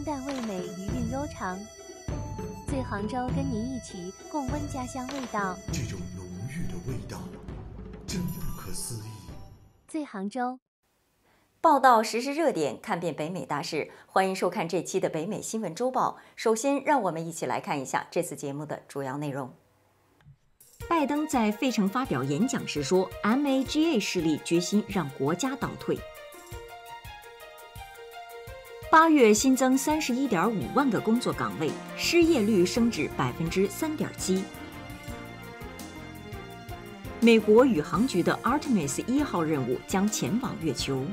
清淡味美，余韵悠长。醉杭州，跟您一起共温家乡味道。这种浓郁的味道，真不可思议。醉杭州，报道实时热点，看遍北美大事。欢迎收看这期的北美新闻周报。首先，让我们一起来看一下这次节目的主要内容。拜登在费城发表演讲时说：“MAGA 势力决心让国家倒退。”八月新增三十一点五万个工作岗位，失业率升至百分之三点七。美国宇航局的 Artemis 一号任务将前往月球。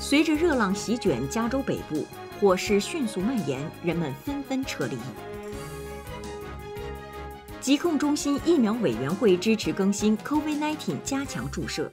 随着热浪席卷加州北部，火势迅速蔓延，人们纷纷撤离。疾控中心疫苗委员会支持更新 COVID-19 加强注射。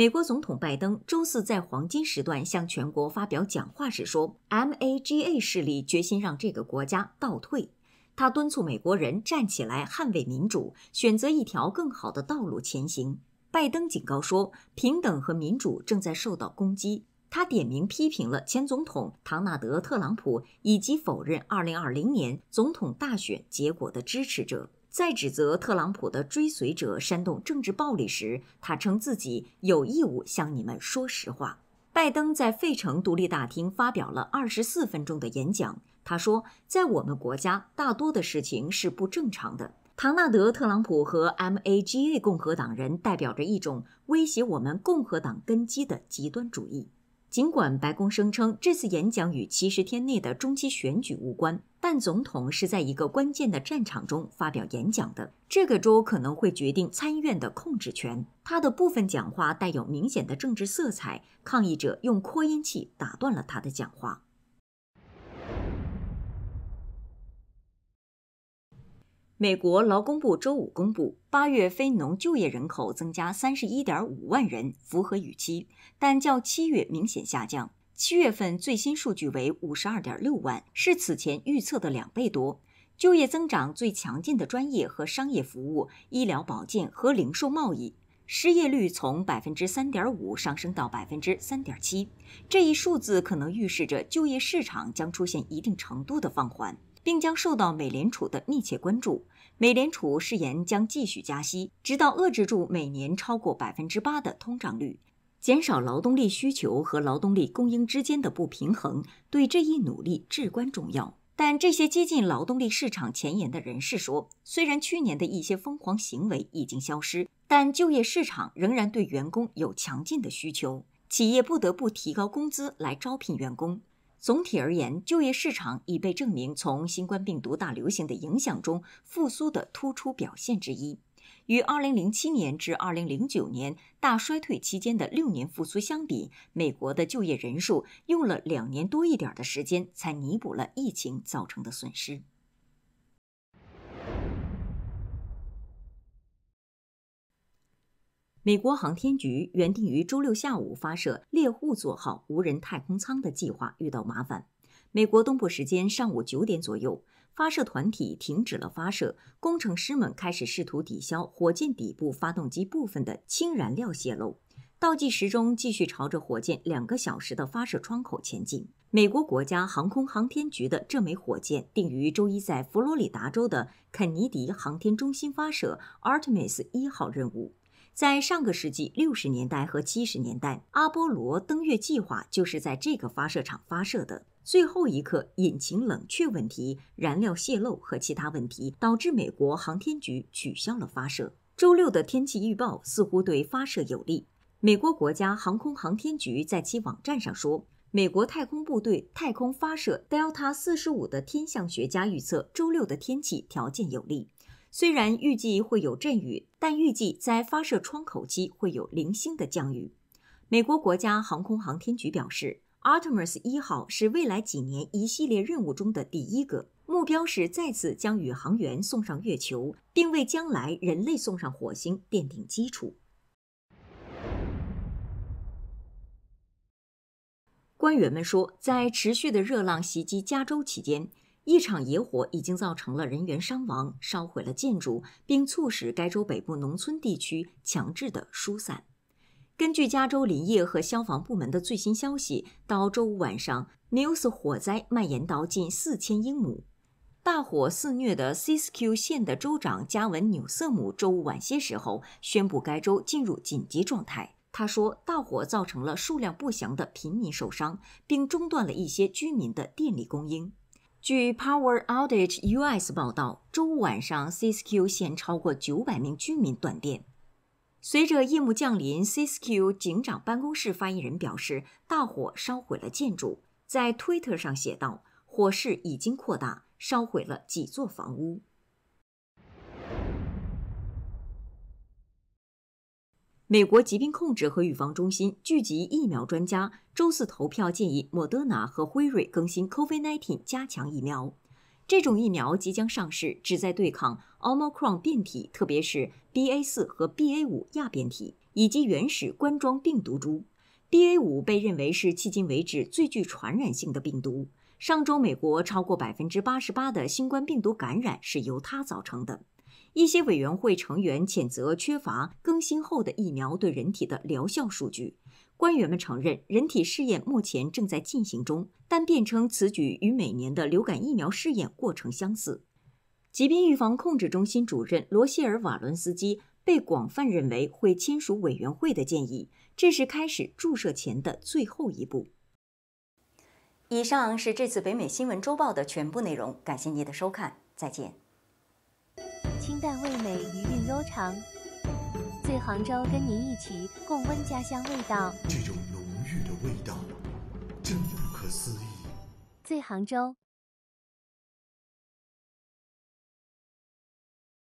美国总统拜登周四在黄金时段向全国发表讲话时说：“MAGA 势力决心让这个国家倒退。”他敦促美国人站起来捍卫民主，选择一条更好的道路前行。拜登警告说：“平等和民主正在受到攻击。”他点名批评了前总统唐纳德·特朗普以及否认2020年总统大选结果的支持者。在指责特朗普的追随者煽动政治暴力时，他称自己有义务向你们说实话。拜登在费城独立大厅发表了二十四分钟的演讲。他说，在我们国家，大多的事情是不正常的。唐纳德·特朗普和 MAGA 共和党人代表着一种威胁我们共和党根基的极端主义。尽管白宫声称这次演讲与七十天内的中期选举无关，但总统是在一个关键的战场中发表演讲的。这个州可能会决定参议院的控制权。他的部分讲话带有明显的政治色彩，抗议者用扩音器打断了他的讲话。美国劳工部周五公布，八月非农就业人口增加三十一点五万人，符合预期，但较七月明显下降。七月份最新数据为五十二点六万，是此前预测的两倍多。就业增长最强劲的专业和商业服务、医疗保健和零售贸易。失业率从百分之三点五上升到百分之三点七，这一数字可能预示着就业市场将出现一定程度的放缓。并将受到美联储的密切关注。美联储誓言将继续加息，直到遏制住每年超过百分之八的通胀率，减少劳动力需求和劳动力供应之间的不平衡，对这一努力至关重要。但这些接近劳动力市场前沿的人士说，虽然去年的一些疯狂行为已经消失，但就业市场仍然对员工有强劲的需求，企业不得不提高工资来招聘员工。总体而言，就业市场已被证明从新冠病毒大流行的影响中复苏的突出表现之一。与2007年至2009年大衰退期间的六年复苏相比，美国的就业人数用了两年多一点的时间才弥补了疫情造成的损失。美国航天局原定于周六下午发射猎户座号无人太空舱的计划遇到麻烦。美国东部时间上午九点左右，发射团体停止了发射，工程师们开始试图抵消火箭底部发动机部分的氢燃料泄漏。倒计时中继续朝着火箭两个小时的发射窗口前进。美国国家航空航天局的这枚火箭定于周一在佛罗里达州的肯尼迪航天中心发射 Artemis 一号任务。在上个世纪六十年代和七十年代，阿波罗登月计划就是在这个发射场发射的。最后一刻，引擎冷却问题、燃料泄漏和其他问题导致美国航天局取消了发射。周六的天气预报似乎对发射有利。美国国家航空航天局在其网站上说，美国太空部队太空发射 Delta 四十五的天象学家预测，周六的天气条件有利。虽然预计会有阵雨，但预计在发射窗口期会有零星的降雨。美国国家航空航天局表示，t e m i s 一号是未来几年一系列任务中的第一个，目标是再次将宇航员送上月球，并为将来人类送上火星奠定基础。官员们说，在持续的热浪袭击加州期间。一场野火已经造成了人员伤亡，烧毁了建筑，并促使该州北部农村地区强制的疏散。根据加州林业和消防部门的最新消息，到周五晚上，w s 火灾蔓延到近四千英亩。大火肆虐的 Cisq 县的州长加文纽瑟姆周五晚些时候宣布该州进入紧急状态。他说，大火造成了数量不详的平民受伤，并中断了一些居民的电力供应。据 Power outage US 报道，周五晚上 c i s q 现超过900名居民断电。随着夜幕降临 c i s q 警长办公室发言人表示，大火烧毁了建筑，在 Twitter 上写道：“火势已经扩大，烧毁了几座房屋。”美国疾病控制和预防中心聚集疫苗专家，周四投票建议莫德纳和辉瑞更新 COVID-19 加强疫苗。这种疫苗即将上市，旨在对抗 Omicron 变体，特别是 BA 四和 BA 五亚变体以及原始冠状病毒株。BA 五被认为是迄今为止最具传染性的病毒。上周，美国超过百分之八十八的新冠病毒感染是由它造成的。一些委员会成员谴责缺乏更新后的疫苗对人体的疗效数据。官员们承认人体试验目前正在进行中，但辩称此举与每年的流感疫苗试验过程相似。疾病预防控制中心主任罗谢尔·瓦伦斯基被广泛认为会签署委员会的建议，这是开始注射前的最后一步。以上是这次北美新闻周报的全部内容，感谢您的收看，再见。清淡味美，余韵悠长。醉杭州，跟您一起共温家乡味道。这种浓郁的味道，真不可思议。醉杭州。